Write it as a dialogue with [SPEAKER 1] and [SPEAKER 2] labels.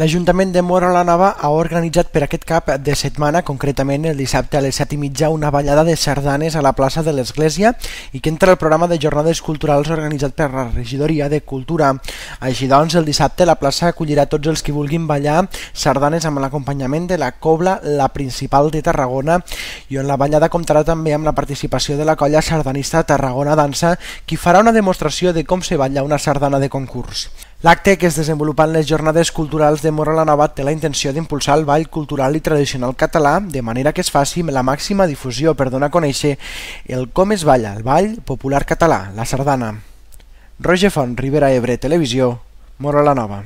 [SPEAKER 1] L'Ajuntament de Mora la Nova ha organitzat per aquest cap de setmana, concretament el dissabte a les 7 i mitja, una ballada de sardanes a la plaça de l'Església i que entra al programa de jornades culturals organitzat per la Regidoria de Cultura. Així doncs, el dissabte la plaça acollirà tots els que vulguin ballar sardanes amb l'acompanyament de la Cobla, la principal de Tarragona, i on la ballada comptarà també amb la participació de la colla sardanista Tarragona Dansa, qui farà una demostració de com se balla una sardana de concurs. L'acte que es desenvolupa en les jornades culturals de Mora la Nova té la intenció d'impulsar el ball cultural i tradicional català de manera que es faci la màxima difusió per donar a conèixer el com es balla, el ball popular català, la sardana. Roger Font, Ribera Ebre, Televisió, Mora la Nova.